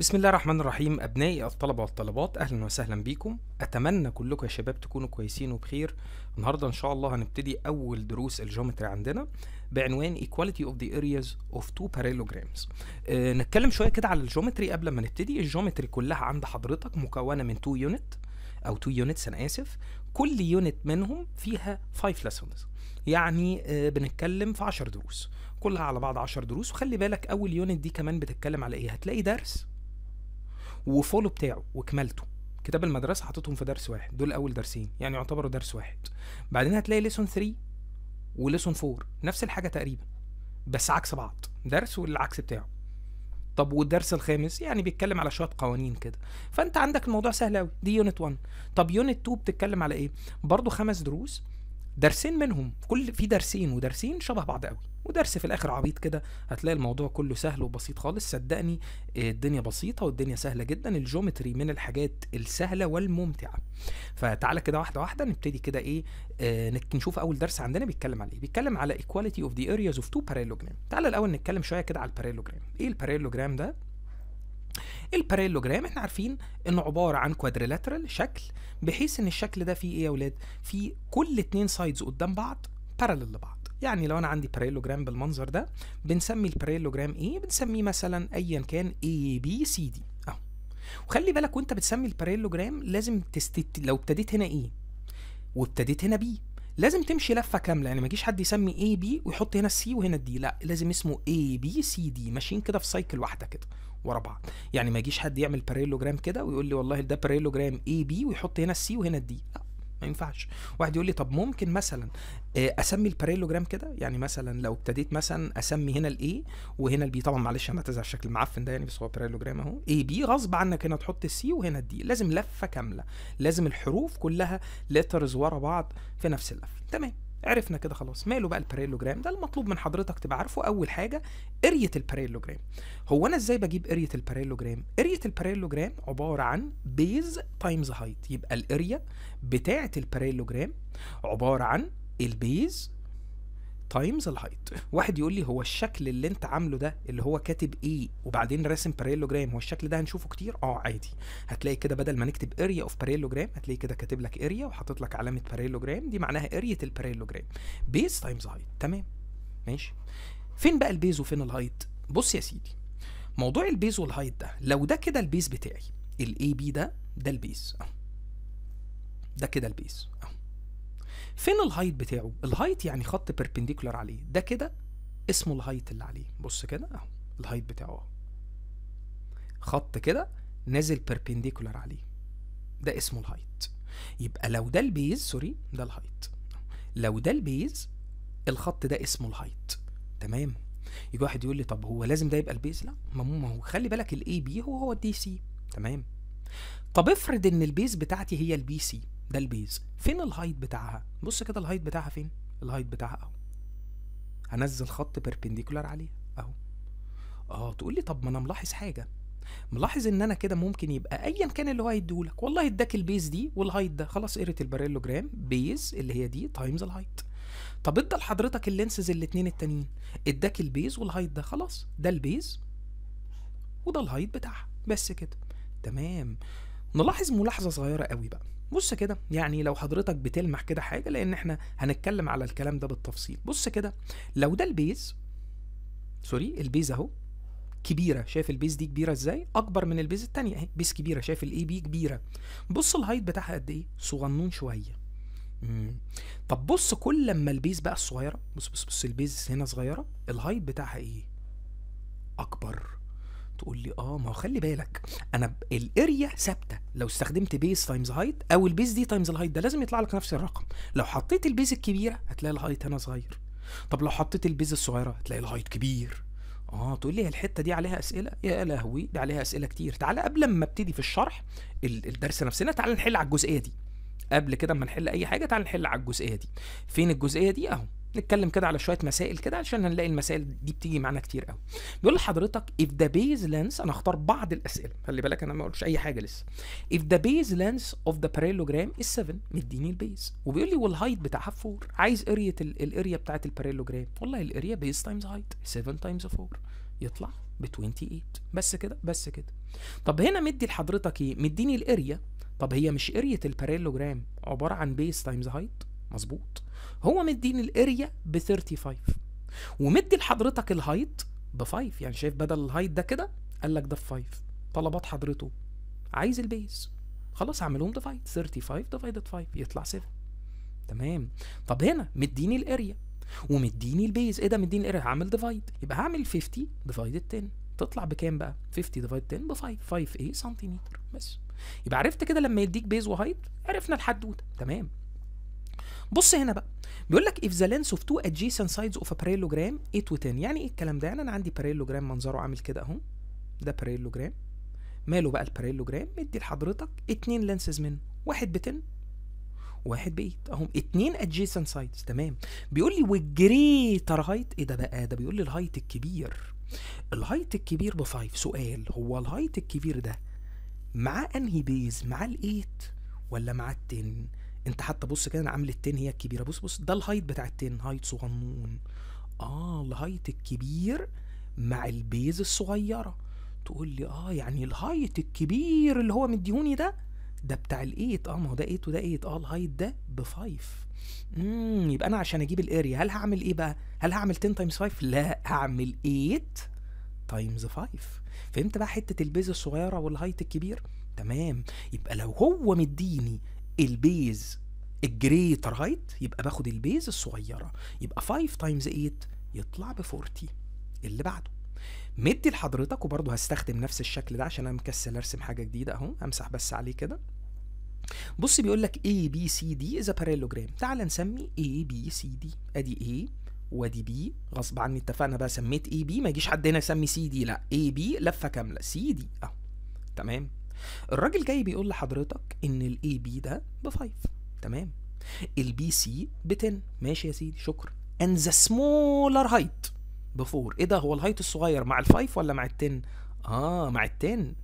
بسم الله الرحمن الرحيم أبنائي الطلبة والطلبات أهلا وسهلا بيكم أتمنى كلكم يا شباب تكونوا كويسين وبخير النهاردة إن شاء الله هنبتدي أول دروس الجيومتري عندنا بعنوان Equality of the Areas of Two Parallelograms أه نتكلم شوية كده على الجيومتري قبل ما نبتدي الجيومتري كلها عند حضرتك مكونة من 2 يونت أو 2 يونتس أنا آسف كل يونت منهم فيها 5 lessons يعني أه بنتكلم في 10 دروس كلها على بعض 10 دروس وخلي بالك أول يونت دي كمان بتتكلم على إيه هتلاقي درس وفولو بتاعه وكملته كتاب المدرسه حاططهم في درس واحد دول اول درسين يعني يعتبروا درس واحد بعدين هتلاقي ليسون 3 وليسون 4 نفس الحاجه تقريبا بس عكس بعض درس والعكس بتاعه طب والدرس الخامس يعني بيتكلم على شويه قوانين كده فانت عندك الموضوع سهل قوي دي يونت 1 طب يونت 2 بتتكلم على ايه برضو خمس دروس درسين منهم كل في درسين ودرسين شبه بعض قوي ودرس في الاخر عبيط كده هتلاقي الموضوع كله سهل وبسيط خالص صدقني آه، الدنيا بسيطه والدنيا سهله جدا الجيومتري من الحاجات السهله والممتعه فتعالى كده واحده واحده نبتدي كده ايه آه نشوف اول درس عندنا بيتكلم على ايه بيتكلم على ايكواليتي اوف ذا اريز اوف تو parallelogram تعالى الاول نتكلم شويه كده على الباريلوجرام ايه الباريلوجرام ده الباريلوجرام احنا عارفين انه عباره عن كوادريلاترال شكل بحيث ان الشكل ده فيه ايه يا اولاد؟ فيه كل اتنين سايدز قدام بعض بارلل لبعض يعني لو انا عندي باريلوجرام بالمنظر ده بنسمي الباريلوجرام ايه؟ بنسميه مثلا ايا كان اي بي سي دي اهو وخلي بالك وانت بتسمي الباريلوجرام لازم تستت... لو ابتديت هنا ايه وابتديت هنا بي لازم تمشي لفه كامله يعني ما يجيش حد يسمي اي بي ويحط هنا السي وهنا الدي لا لازم اسمه اي بي سي دي ماشيين كده في سايكل واحده كده ورا بعض يعني ما يجيش حد يعمل باريلوجرام كده ويقول لي والله ده باريلوجرام اي بي ويحط هنا السي وهنا الدي لا ما ينفعش واحد يقول لي طب ممكن مثلا آه، اسمي الباريلوجرام كده يعني مثلا لو ابتديت مثلا اسمي هنا الاي وهنا البي طبعا معلش انا اعتذر الشكل المعفن ده يعني بس هو باريلوجرام اهو اي بي غصب عنك هنا تحط السي وهنا الدي لازم لفه كامله لازم الحروف كلها ليترز ورا بعض في نفس اللفه تمام عرفنا كده خلاص ماله بقى الباريلوجرام ده المطلوب من حضرتك تبقى عارفه اول حاجه قريه الباريلوجرام هو انا ازاي بجيب قريه الباريلوجرام قريه الباريلوجرام عباره عن بيز تايمز هايت يبقى القريه بتاعه الباريلوجرام عباره عن البيز تايمز الهايت واحد يقول لي هو الشكل اللي انت عامله ده اللي هو كاتب ايه وبعدين راسم باريلو جرام هو الشكل ده هنشوفه كتير اه عادي هتلاقي كده بدل ما نكتب اريا اوف باريلو جرام هتلاقي كده كاتب لك اريا وحاطط لك علامه باريلو جرام دي معناها اريا الباريلو جرام بيز تايمز هايت تمام ماشي فين بقى البيز وفين الهايت بص يا سيدي موضوع البيز والهايت ده لو ده كده البيز بتاعي الاي بي ده ده البيز ده كده البيز فين الهايت بتاعه الهايت يعني خط بيربنديكولار عليه ده كده اسمه الهايت اللي عليه بص كده اهو الهايت بتاعه اهو خط كده نازل بيربنديكولار عليه ده اسمه الهايت يبقى لو ده البيز سوري ده الهايت لو ده البيز الخط ده اسمه الهايت تمام يجي واحد يقول لي طب هو لازم ده يبقى البيز لا ما هو خلي بالك الاي بي هو هو الدي سي تمام طب افرض ان البيز بتاعتي هي البي سي ده البيز فين الهايت بتاعها بص كده الهايت بتاعها فين الهايت بتاعها اهو هنزل خط بيربنديكولار عليها اهو اه تقول لي طب ما انا ملاحظ حاجه ملاحظ ان انا كده ممكن يبقى ايا كان اللي هو هيديهولك والله اداك البيز دي والهايت ده خلاص قريت الباريلوجرام بيز اللي هي دي تايمز الهايت طب ادى لحضرتك اللينسز الاتنين التانيين اداك البيز والهايت ده خلاص ده البيز وده الهايت بتاعها بس كده تمام نلاحظ ملاحظه صغيره قوي بقى بص كده يعني لو حضرتك بتلمح كده حاجه لان احنا هنتكلم على الكلام ده بالتفصيل بص كده لو ده البيز سوري البيز اهو كبيره شايف البيز دي كبيره ازاي اكبر من البيز الثانيه اهي بيز كبيره شايف الاي بي كبيره بص الهايت بتاعها قد ايه صغنون شويه مم. طب بص كل لما البيز بقى الصغيره بص بص بص البيز هنا صغيره الهايت بتاعها ايه اكبر تقول لي اه ما هو خلي بالك انا الاريا ثابته لو استخدمت بيس تايمز هايت او البيس دي تايمز الهايت ده لازم يطلع لك نفس الرقم لو حطيت البيس الكبيره هتلاقي الهايت هنا صغير طب لو حطيت البيز الصغيره هتلاقي الهايت كبير اه تقول لي الحته دي عليها اسئله يا لهوي دي عليها اسئله كتير تعالى قبل ما ابتدي في الشرح الدرس نفسنا تعالى نحل على الجزئيه دي قبل كده اما نحل اي حاجه تعالى نحل على الجزئيه دي فين الجزئيه دي اهو نتكلم كده على شويه مسائل كده عشان هنلاقي المسائل دي بتيجي معانا كتير قوي بيقول لحضرتك if the base length انا هختار بعض الاسئله خلي بالك انا ما قلتش اي حاجه لسه if the base length of the parallelogram is 7 مديني البيز وبيقول لي والهايت بتاعها 4 عايز اريا الاريا بتاعت الباريلوجرام والله الاريا بيز تايمز هايت 7 تايمز 4 يطلع ب 28 بس كده بس كده طب هنا مدي لحضرتك ايه مديني الاريا طب هي مش اريا الباريلوجرام عباره عن بيز تايمز هايت مظبوط هو مديني الاريا ب 35 ومدي لحضرتك الهايت ب 5 يعني شايف بدل الهايت ده كده قال لك ده ب 5 طلبات حضرته عايز البيس خلاص اعملهم ديفايد 35 ديفايدد 5 يطلع 7 تمام طب هنا مديني الاريا ومديني البيز ايه ده مديني الاريا هعمل ديفايد يبقى هعمل 50 ديفايدد 10 تطلع بكام بقى 50 ديفايد 10 ب 5 5 ايه سنتيمتر بس يبقى عرفت كده لما يديك بيز وهايت عرفنا الحدوته تمام بص هنا بقى بيقول لك if the length of two adjacent sides of a parallelogram 8 و 10 يعني ايه الكلام ده؟ يعني انا عندي parallelogram منظره عامل كده اهو ده parallelogram ماله بقى البريلوجرام؟ مدي لحضرتك اتنين لانسز منه واحد ب 10 واحد ب 8 اهم اتنين adjacent sides تمام بيقول لي والجريتر هايت ايه ده بقى؟ ده بيقول لي الهايت الكبير الهايت الكبير ب 5 سؤال هو الهايت الكبير ده معاه انهي بيز؟ معاه الايت ولا معاه التن؟ انت حتى بص كده انا عامل التين هي الكبيره بص بص ده الهايت بتاع التين هايت صغنون اه الهايت الكبير مع البيز الصغيره تقول لي اه يعني الهايت الكبير اللي هو مديهوني ده ده بتاع الايت اه ما هو ده ايت وده ايت اه الهايت ده بفايف امم يبقى انا عشان اجيب الاريا هل هعمل ايه بقى هل هعمل 10 تايمز 5 لا هعمل 8 تايمز 5 فهمت بقى حته البيز الصغيره والهايت الكبير تمام يبقى لو هو مديني البيز الجريتر هايت يبقى باخد البيز الصغيره يبقى 5 تايمز 8 يطلع ب 40 اللي بعده مدي لحضرتك وبرضه هستخدم نفس الشكل ده عشان انا مكسل ارسم حاجه جديده اهو امسح بس عليه كده بص بيقول لك A B C D is a parallelogram تعال نسمي A B C D ادي A وادي B غصب عني اتفقنا بقى سميت A B ما يجيش حد هنا يسمي C D لا A B لفه كامله C D اهو تمام الراجل جاي بيقول لحضرتك ان الاي بي ده ب 5 تمام البي سي ب 10 ماشي يا سيدي شكرا ان ذا سمولر هايت ب 4 ايه ده هو الهايت الصغير مع ال 5 ولا مع ال 10 اه مع ال 10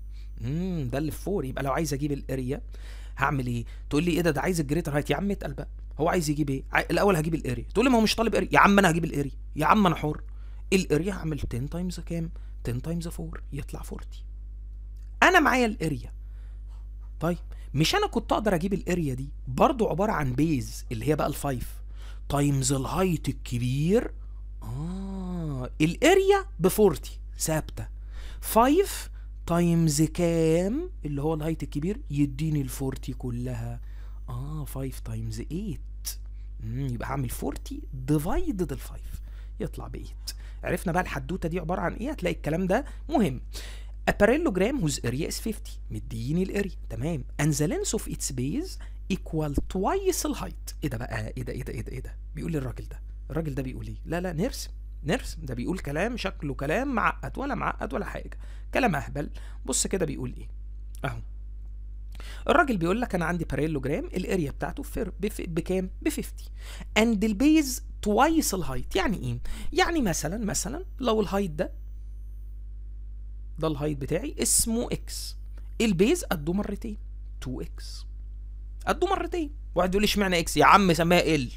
امم ده اللي في 4 يبقى لو عايز اجيب الاريا هعمل ايه تقول لي ايه ده ده عايز الجريتر هايت يا عم اتقل بقى هو عايز يجيب ايه عاي... الاول هجيب الاريا تقول لي ما هو مش طالب اريا يا عم انا هجيب الاريا يا عم انا حر الاريا هعمل 10 تايمز كام 10 تايمز 4 يطلع 40 انا معايا الاريا طيب مش انا كنت اقدر اجيب الاريا دي برضو عباره عن بيز اللي هي بقى الفايف تايمز الهايت الكبير اه الاريا ب 40 ثابته 5 تايمز كام اللي هو الهايت الكبير يديني ال 40 كلها اه 5 تايمز 8 يبقى هعمل 40 ديفايدد ال 5 يطلع ب 8 عرفنا بقى الحدوته دي عباره عن ايه هتلاقي الكلام ده مهم اباريلو جرام whose area is 50 مديني الاريا تمام اند ذا لينس اوف اتس بيز ايكوال توايس الهايت ايه ده بقى آه، ايه ده ايه ده ايه ده ايه ده بيقول الراجل ده الراجل ده بيقول ايه لا لا نرسم نرسم ده بيقول كلام شكله كلام معقد ولا معقد ولا حاجه كلام اهبل بص كده بيقول ايه اهو الراجل بيقول لك انا عندي باريلو جرام الاريا بتاعته فر بكام ب 50 اند البيز توايس الهايت يعني ايه يعني مثلا مثلا لو الهايت ده ده الهايت بتاعي اسمه اكس البيز قده مرتين 2 اكس قده مرتين واحد يقول لي اشمعنى اكس يا عم سميها ال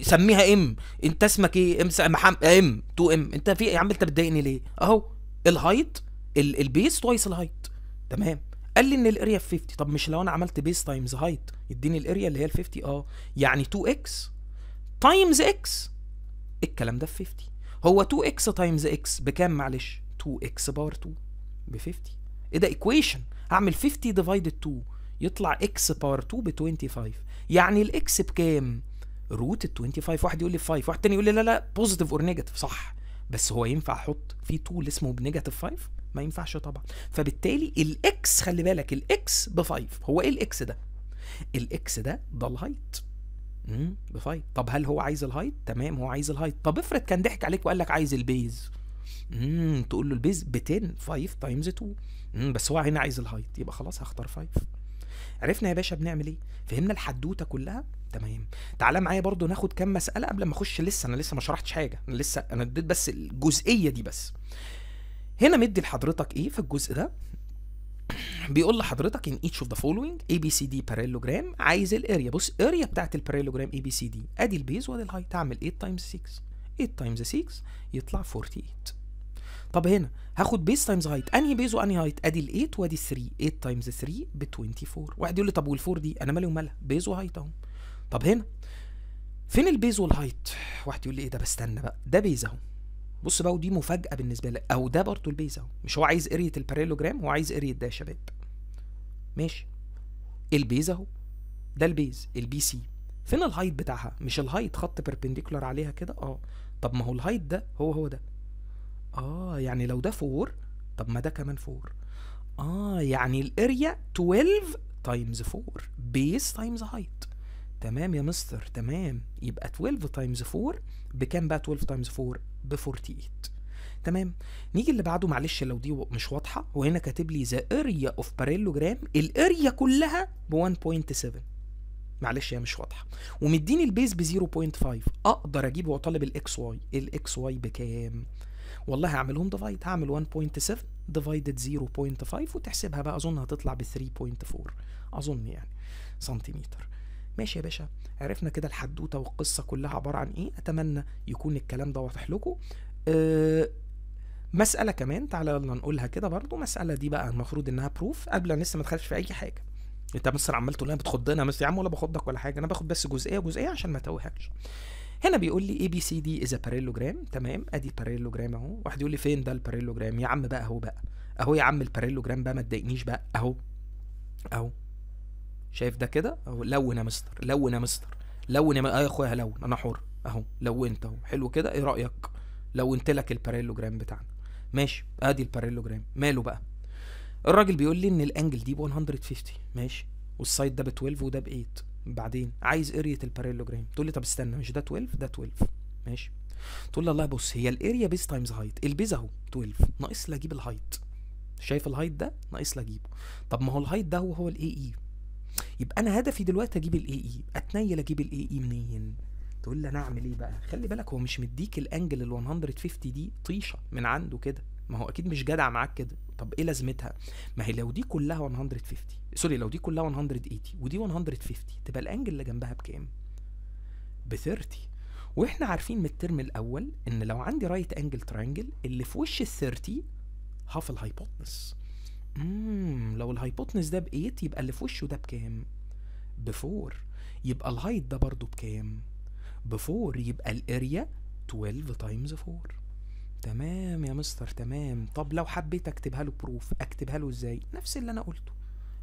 سميها ام انت اسمك ايه ام ام 2 ام انت في إيه؟ يا عم انت بتضايقني ليه اهو الهايت ال البيز توايس الهايت تمام قال لي ان الاريا في 50 طب مش لو انا عملت بيز تايمز هايت يديني الاريا اللي هي ال 50 اه يعني 2 اكس تايمز اكس الكلام ده في 50 هو 2 اكس تايمز اكس بكام معلش 2 اكس باور 2 ب 50 ايه ده ايكويشن هعمل 50 ديفايدد 2 يطلع اكس باور 2 ب 25 يعني الاكس بكام؟ روت ال 25 واحد يقول لي 5 واحد تاني يقول لي لا لا بوزيتيف اور نيجاتيف صح بس هو ينفع احط في تول اسمه بنيجاتيف 5 ما ينفعش طبعا فبالتالي الاكس خلي بالك الاكس ب 5 هو ايه الاكس ده الاكس ده ده الهايت ب 5 طب هل هو عايز الهايت تمام هو عايز الهايت طب افرض كان ضحك عليك وقال لك عايز البيز امم تقول له البيز ب 10 5 تايمز 2 بس هو هنا عايز الهايت يبقى خلاص هختار 5 عرفنا يا باشا بنعمل ايه فهمنا الحدوته كلها تمام تعالى معايا برضو ناخد كام مساله قبل ما اخش لسه انا لسه ما شرحتش حاجه انا لسه انا اديت بس الجزئيه دي بس هنا مدي لحضرتك ايه في الجزء ده بيقول لحضرتك ان each of the following اي بي سي دي parallelogram عايز الاريا بص الاريا بتاعت الباراليلوجرام اي بي سي دي ادي البيز وادي الهايت تعمل 8 تايمز 6 8 تايمز 6 يطلع 48 طب هنا هاخد بيس تايمز هايت انهي بيز وانهي هايت ادي ال8 وادي ال3 8 تايمز 3 ب 24 واحد يقول لي طب وال4 دي انا مالي ومالها بيز وهايت اهو طب هنا فين البيز والهايت واحد يقول لي ايه ده بستنى بقى ده بيز اهو بص بقى ودي مفاجاه بالنسبه لك او ده برضه البيز اهو مش هو عايز اريه الباريلوجرام هو عايز اريه ده يا شباب ماشي البيز اهو ده البيز البي سي فين الهايت بتاعها مش الهايت خط بيربنديكولار عليها كده اه طب ما هو الهايت ده هو هو ده اه يعني لو ده فور طب ما ده كمان فور اه يعني الاريا 12 تايمز 4 بيس تايمز هايت تمام يا مستر تمام يبقى 12 تايمز 4 بكام بقى 12 تايمز 4 ب 48 تمام نيجي اللي بعده معلش لو دي مش واضحه وهنا كاتب لي ذا اريا اوف باريلوجرام الاريا كلها ب 1.7 معلش هي مش واضحه ومديني البيز ب 0.5 اقدر اجيب واطالب الاكس واي الاكس واي بكام والله هعملهم ديفايد هعمل 1.7 ديفايدد 0.5 وتحسبها بقى اظن هتطلع ب 3.4 اظن يعني سنتيمتر ماشي يا باشا عرفنا كده الحدوته والقصه كلها عباره عن ايه اتمنى يكون الكلام ده واضح لكم أه مسألة كمان تعالى يلا نقولها كده برضو مسألة دي بقى المفروض انها بروف قبل لسه ما دخلتش في اي حاجة انت بس عمال تقول انا بتخضنا بس يا عم ولا بخضك ولا حاجه انا باخد بس جزئيه جزئيه عشان ما توهكش هنا بيقول لي اي بي سي دي از باريلوجرام تمام ادي باريلوجرام اهو واحد يقول لي فين ده الباريلوجرام يا عم بقى اهو بقى اهو يا عم الباريلوجرام بقى ما تضايقنيش بقى اهو اهو شايف ده كده اهو لون يا مستر لون يا مستر لون يا آه يا اخويا هلون انا حر اهو لونت اهو حلو كده ايه رايك لونت لك الباريلوجرام بتاعنا ماشي ادي الباريلوجرام ماله بقى الراجل بيقول لي ان الانجل دي ب 150 ماشي والسايد ده ب 12 وده ب 8 بعدين عايز اريا الباريلوجرام تقول لي طب استنى مش ده 12 ده 12 ماشي تقول لي الله بص هي الاريا بيز تايمز هايت البيز اهو 12 ناقص لي اجيب الهايت شايف الهايت ده ناقص لي اجيبه طب ما هو الهايت ده هو هو الاي اي e. يبقى انا هدفي دلوقتي اجيب الاي اي e. اتنيل اجيب الاي اي e منين تقول لي انا اعمل ايه بقى خلي بالك هو مش مديك الانجل ال 150 دي طيشه من عنده كده ما هو اكيد مش جدع معاك كده طب ايه لازمتها ما هي لو دي كلها 150 سوري لو دي كلها 180 ودي 150 تبقى الانجل اللي جنبها بكام ب 30 واحنا عارفين من الترم الاول ان لو عندي رايت انجل ترينجل اللي في وش ال 30 هاف الهايبوتنس امم لو الهايبوتنس ده ب 8 يبقى اللي في وشه ده بكام ب 4 يبقى الهايت ده برضه بكام ب 4 يبقى الاريا 12 تايمز 4 تمام يا مستر تمام طب لو حبيت اكتبها له بروف اكتبها له ازاي نفس اللي انا قلته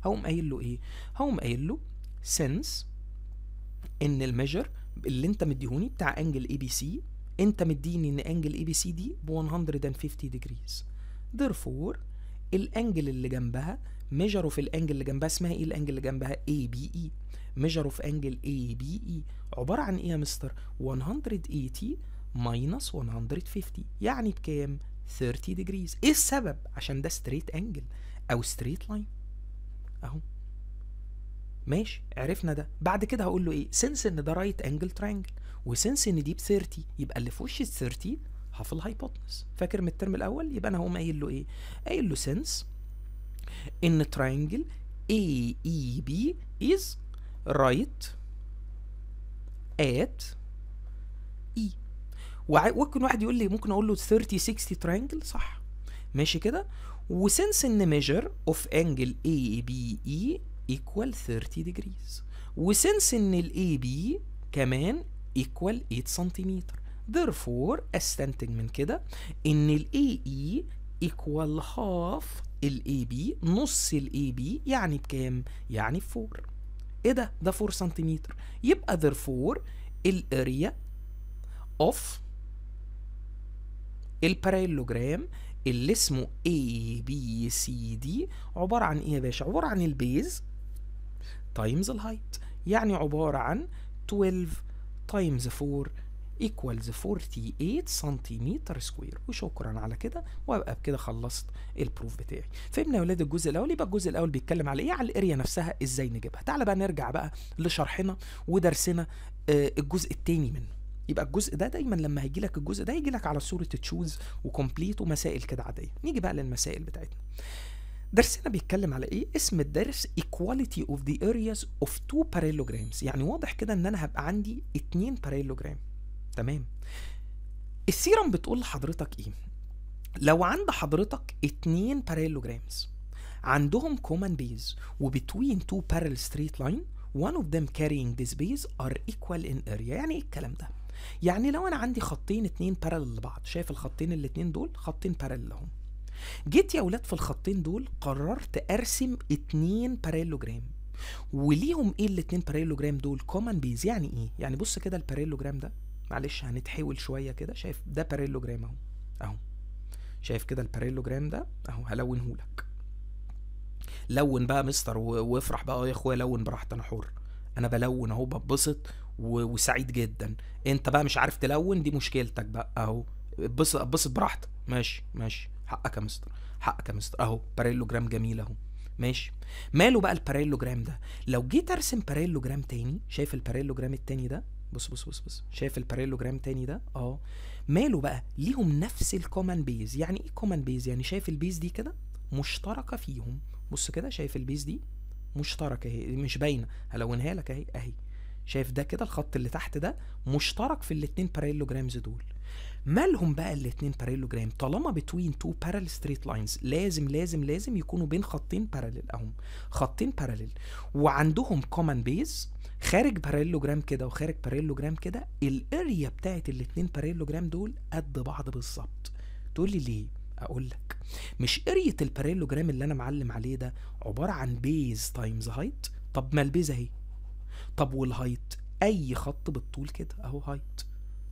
هقوم قايل له ايه هقوم قايل له سنس ان الميجر اللي انت مديهوني بتاع انجل اي بي سي انت مديني ان انجل اي بي سي دي ب 150 ديجريز ديرفور الانجل اللي جنبها ميجروا في الانجل اللي جنبها اسمها ايه الانجل اللي جنبها اي بي اي ميجروا في انجل اي بي اي عباره عن ايه يا مستر 180 minus 150 يعني بكام 30 degrees ايه السبب عشان ده straight angle او straight line اهو ماشي عرفنا ده بعد كده هقول له ايه سنس ان ده رايت انجل ترانجل وسنس ان دي ب 30 يبقى اللي في وش ال 30 هاف الهايبوتنس فاكر من الترم الاول يبقى انا هقوم قايل له ايه قايل له سنس ان ترانجل اي اي بي از رايت ات وممكن واحد يقول لي ممكن اقول له 30 60 ترينجل صح ماشي كده وسنس ان ميجر اوف انجل اي بي اي ايكوال 30 ديجريز وسنس ان الاي بي كمان ايكوال 8 سنتيمتر therefore استنتج من كده ان الاي اي ايكوال هاف الاي بي نص الاي بي يعني بكام يعني ب 4 ايه ده ده 4 سنتيمتر يبقى therefore الاريا اوف الباراليلوجرام اللي اسمه A B C D عباره عن ايه يا باشا عباره عن البيز تايمز الهايت يعني عباره عن 12 تايمز 4 ايكوالز 48 سنتيمتر سكوير وشكرا على كده وابقى بكده خلصت البروف بتاعي فهمنا يا ولاد الجزء الاول يبقى الجزء الاول بيتكلم على ايه على الاريا نفسها ازاي نجيبها تعالى بقى نرجع بقى لشرحنا ودرسنا آه، الجزء الثاني منه يبقى الجزء ده دايما لما هيجي لك الجزء ده هيجي لك على صوره تشوز وكمبليت ومسائل كده عاديه نيجي بقى للمسائل بتاعتنا درسنا بيتكلم على ايه اسم الدرس equality of the areas of two parallelograms يعني واضح كده ان انا هبقى عندي اتنين parallelogram تمام السيرم بتقول لحضرتك ايه لو عند حضرتك اتنين parallelograms عندهم common base وبتوين two parallel straight line one of them carrying this base are equal in area يعني ايه الكلام ده يعني لو انا عندي خطين اتنين بارلل لبعض شايف الخطين الاتنين دول خطين بارلل لهم جيت يا ولاد في الخطين دول قررت ارسم اتنين باريلوجرام وليهم ايه الاتنين باريلوجرام دول كومن بيز يعني ايه يعني بص كده الباريلوجرام ده معلش هنتحول شويه كده شايف ده باريلوجرام اهو اهو شايف كده الباريلوجرام ده اهو هلونه لك لون بقى مستر وافرح بقى آه يا اخويا لون براحتي انا حر انا بلون اهو ببسط وسعيد جدا انت بقى مش عارف تلون دي مشكلتك بقى اهو اتبسط اتبسط براحتك ماشي ماشي حقك يا مستر حقك يا مستر اهو باريلوجرام جميل اهو ماشي ماله بقى الباريلوجرام ده لو جيت ارسم باريلوجرام تاني شايف الباريلوجرام التاني ده بص بص بص بص شايف الباريلوجرام تاني ده اه ماله بقى ليهم نفس الكومن بيز يعني ايه كومن بيز يعني شايف البيز دي كده مشتركه فيهم بص كده شايف البيز دي مشتركه هي مش باينه هلونها لك اهي اهي شايف ده كده الخط اللي تحت ده مشترك في الاثنين باريلوجرامز دول مالهم بقى الاثنين باريلوجرام طالما بتوين تو بارال ستريت لاينز لازم لازم لازم يكونوا بين خطين باراليل اهم خطين باراليل وعندهم كومن بيز خارج باريلوجرام كده وخارج باريلوجرام كده الاريا بتاعت الاثنين باريلوجرام دول قد بعض بالظبط تقول لي ليه اقول لك مش قريه الباريلوجرام اللي انا معلم عليه ده عباره عن بيز تايمز هايت طب ما البيز اهي طب والهايت اي خط بالطول كده اهو هايت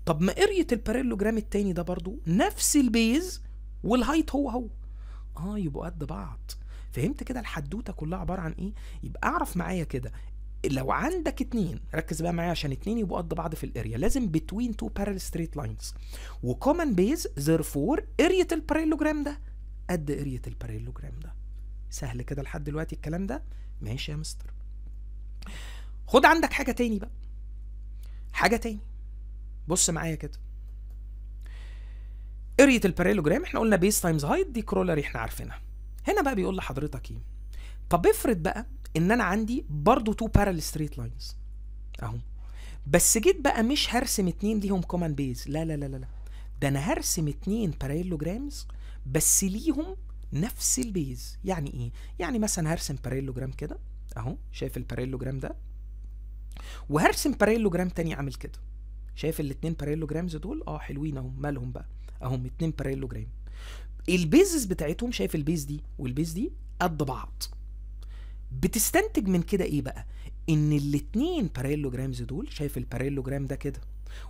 طب ما قرية الباريلوجرام التاني ده برضو نفس البيز والهايت هو هو اه يبقوا قد بعض فهمت كده الحدوته كلها عباره عن ايه يبقى اعرف معايا كده لو عندك اتنين ركز بقى معايا عشان اتنين يبقوا قد بعض في الاريا لازم بتوين تو بارل ستريت لاينز وكومن بيز فور اريا الباريلوجرام ده قد اريا الباريلوجرام ده سهل كده لحد دلوقتي الكلام ده ماشي يا مستر خد عندك حاجه تاني بقى حاجه تاني بص معايا كده قريه الباريلوجرام احنا قلنا بيس تايمز هايت دي كرولري احنا عارفينها هنا بقى بيقول لحضرتك ايه طب افرض بقى ان انا عندي برضو تو بارال ستريت لاينز اهو بس جيت بقى مش هرسم اتنين ليهم كومن بيز لا لا لا لا ده انا هرسم اتنين باريلوجرامز بس ليهم نفس البيز يعني ايه يعني مثلا هرسم باريلوجرام كده اهو شايف الباريلوجرام ده وهرسم باريلوجرام تاني عامل كده شايف الاتنين باريلوجرامز دول اه حلوين اهم مالهم بقى اهم اتنين باريلوجرام البيزز بتاعتهم شايف البيز دي والبيز دي قد بعض بتستنتج من كده ايه بقى ان الاتنين باريلوجرامز دول شايف الباريلوجرام ده كده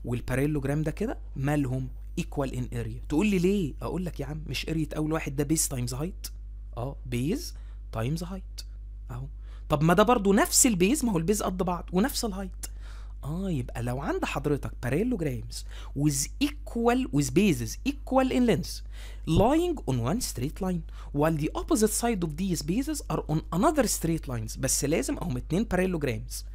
والباريلوجرام ده كده مالهم ايكوال ان اريا تقول لي ليه اقول لك يا عم مش اريا اول واحد ده بيز تايمز هايت اه بيز تايمز هايت اهو طب ما ده برضه نفس البيز ما هو البيز قد بعض ونفس الهايت اه يبقى لو عند حضرتك باريلوجرامز جرامز ايكوال وز بيزز ايكوال ان لينث لاينج اون one ستريت لاين while the opposite side of these bases are on another straight lines بس لازم اهم اتنين باريلوجرامز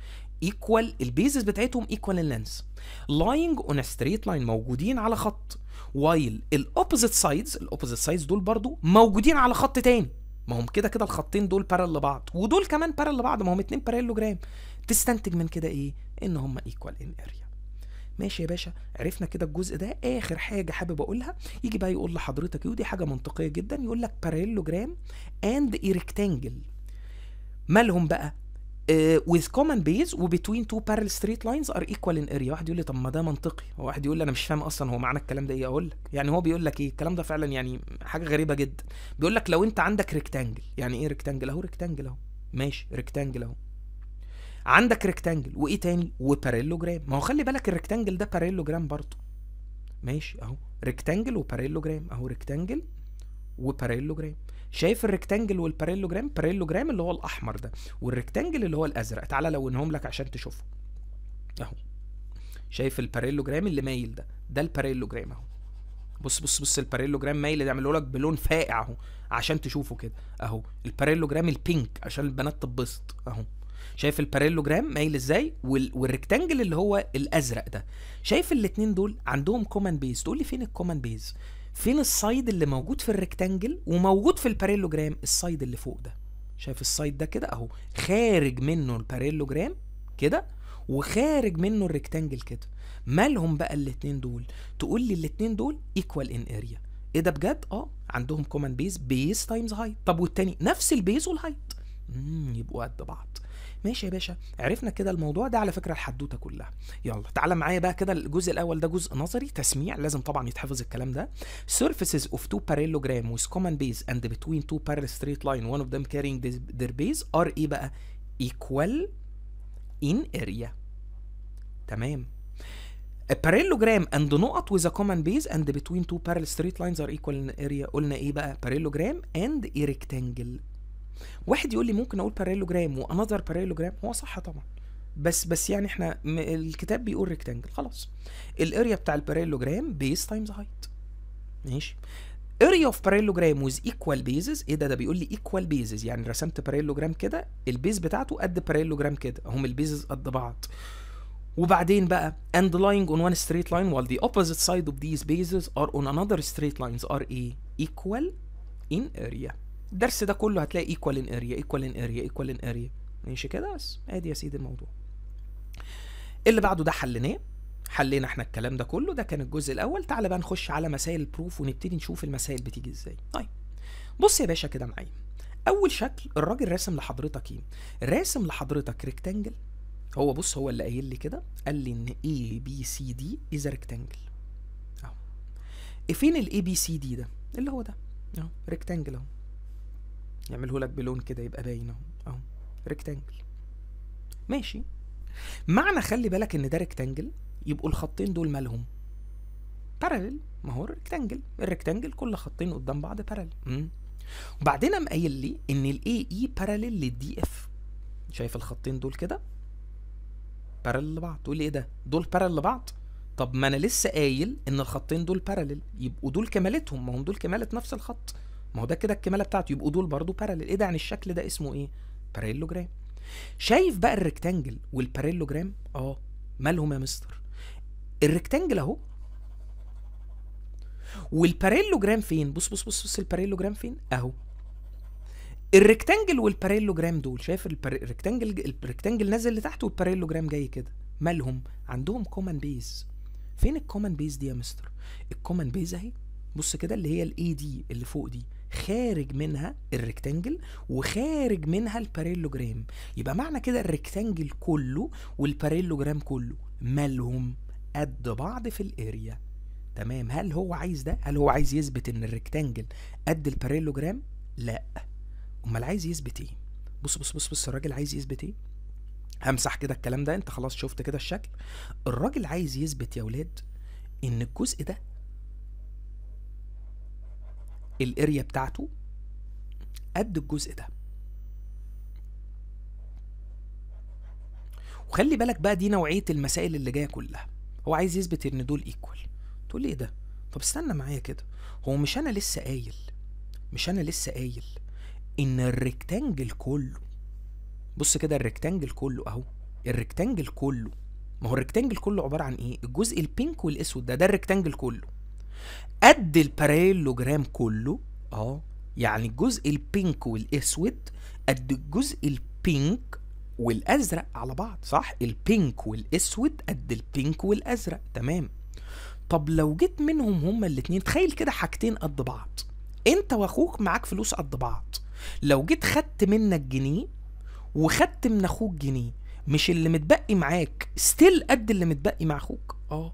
ايكوال equal البيزز بتاعتهم ايكوال ان length لاينج اون a straight line موجودين على خط while الاوبوزيت سايدز الاوبوزيت سايدز دول برضو موجودين على خط تاني ما هم كده كده الخطين دول بارل لبعض ودول كمان بارل لبعض ما هم اتنين بارالوجرام تستنتج من كده ايه ان هم ايكوال ان اريا ماشي يا باشا عرفنا كده الجزء ده اخر حاجه حابب اقولها يجي بقى يقول لحضرتك ودي حاجه منطقيه جدا يقول لك بارالوجرام اند ريكتانجل مالهم بقى آه، with common bays وبتوين two parallel straight lines are equal in area واحد يقول لي طب ما ده منطقي هو واحد يقول لي انا مش فاهم اصلا هو معنى الكلام ده ايه اقول لك يعني هو بيقول لك ايه الكلام ده فعلا يعني حاجه غريبه جدا بيقول لك لو انت عندك ريكتانجل يعني ايه ريكتانجل اهو ريكتانجل اهو ماشي ريكتانجل اهو عندك ريكتانجل وايه تاني وباريلوجرام ما هو خلي بالك الريكتانجل ده باريلوجرام برضه ماشي اهو ريكتانجل وباريلوجرام اهو ريكتانجل وباريلوجرام شايف الريكتانجل والباريلوجرام باريلوجرام اللي هو الاحمر ده والريكتانجل اللي هو الازرق تعالى لونهم لك عشان تشوفهم اهو شايف الباريلوجرام اللي مايل ده ده الباريلوجرام اهو بص بص بص الباريلوجرام مايل ده عامله لك بلون فائع اهو عشان تشوفه كده اهو الباريلوجرام البينك عشان البنات تتبسط اهو شايف الباريلوجرام مايل ازاي وال... والريكتانجل اللي هو الازرق ده شايف الاتنين دول عندهم كومن بيز تقول لي فين الكومن بيز فين السايد اللي موجود في الريكتانجل وموجود في الباريلوجرام السايد اللي فوق ده شايف السايد ده كده اهو خارج منه الباريلوجرام كده وخارج منه الريكتانجل كده مالهم بقى الاثنين دول تقول لي الاثنين دول ايكوال ان اريا ايه ده بجد اه عندهم كومن بيز بيز تايمز هايت طب والتاني نفس البيز والهايت يبقوا قد بعض ماشي يا باشا عرفنا كده الموضوع ده على فكره الحدوته كلها يلا تعالى معايا بقى كده الجزء الاول ده جزء نظري تسميع لازم طبعا يتحفظ الكلام ده surfaces of two parallelogram with common base and between two parallel straight line one of them carrying their base are ايه بقى equal in area تمام A parallelogram and نقط with a common base and between two parallel straight lines are equal in area قلنا ايه بقى parallelogram and a rectangle واحد يقول لي ممكن اقول باريلوجرام وانذر باريلوجرام هو صح طبعا بس بس يعني احنا الكتاب بيقول ريكتانجل خلاص الاريا بتاع الباريلوجرام بيس تايمز هايت ماشي اريا اوف باريلوجرام ويز ايكوال بيزز ايه ده ده بيقول لي ايكوال بيزز يعني رسمت باريلوجرام كده البيز بتاعته قد باريلوجرام كده هم البيزز قد بعض وبعدين بقى and lying on one straight line while the opposite side of these bases are on another straight lines are a equal in area الدرس ده كله هتلاقي ايكوال ان اريا ايكوال ان اريا ايكوال ان اريا ماشي كده بس ادي يا سيدي الموضوع اللي بعده ده حليناه حلينا احنا الكلام ده كله ده كان الجزء الاول تعالى بقى نخش على مسائل البروف ونبتدي نشوف المسائل بتيجي ازاي طيب بص يا باشا كده معايا اول شكل الراجل راسم لحضرتك ايه راسم لحضرتك ريكتانجل هو بص هو اللي قايل لي كده قال لي ان اي بي سي دي از ريكتانجل اهو إيه فين الاي بي سي دي ده اللي هو ده اهو ريكتانجل اهو يعمله لك بلون كده يبقى باين اهو اهو ريكتانجل ماشي معنى خلي بالك ان ده ريكتانجل يبقوا الخطين دول مالهم بارالل ما هو الريكتانجل الريكتانجل كل خطين قدام بعض بارالل وبعدين قام قايل لي ان الاي اي بارالل للدي اف شايف الخطين دول كده بارالل لبعض تقول لي ايه ده دول بارالل لبعض طب ما انا لسه قايل ان الخطين دول بارالل يبقوا دول كمالتهم ما هم دول كمالة نفس الخط ما هو ده كده الكماله بتاعته يبقوا دول برضو باراليل ايه ده يعني الشكل ده اسمه ايه باريلوجرام شايف بقى الريكتانجل والباريلوجرام اه مالهم يا مستر الريكتانجل اهو والباريلوجرام فين بص بص بص بص الباريلوجرام فين اهو الريكتانجل والباريلوجرام دول شايف الريكتانجل الريكتانجل نازل لتحت والباريلوجرام جاي كده مالهم عندهم كومن بيز فين الكومن بيز دي يا مستر الكومن بيز اهي بص كده اللي هي الاي دي اللي فوق دي خارج منها الريكتانجل وخارج منها الباريلوجرام يبقى معنى كده الريكتانجل كله والباريلوجرام كله مالهم قد بعض في الاريا تمام هل هو عايز ده هل هو عايز يثبت ان الريكتانجل قد الباريلوجرام لا امال عايز يثبت ايه بص بص بص بص الراجل عايز يثبت ايه همسح كده الكلام ده انت خلاص شفت كده الشكل الراجل عايز يثبت يا ولاد ان الجزء ده الاريا بتاعته قد الجزء ده وخلي بالك بقى دي نوعيه المسائل اللي جايه كلها هو عايز يثبت ان دول ايكوال تقول لي ايه ده طب استنى معايا كده هو مش انا لسه قايل مش انا لسه قايل ان الريكتانجل كله بص كده الريكتانجل كله اهو الريكتانجل كله ما هو الريكتانجل كله عباره عن ايه الجزء البينك والاسود ده ده الريكتانجل كله قد الباريلوجرام كله اه يعني الجزء البينك والاسود قد الجزء البينك والازرق على بعض صح البينك والاسود قد البينك والازرق تمام طب لو جيت منهم هما الاتنين تخيل كده حاجتين قد بعض انت واخوك معاك فلوس قد بعض لو جيت خدت منك جنيه وخدت من اخوك جنيه مش اللي متبقي معاك ستيل قد اللي متبقي مع اخوك اه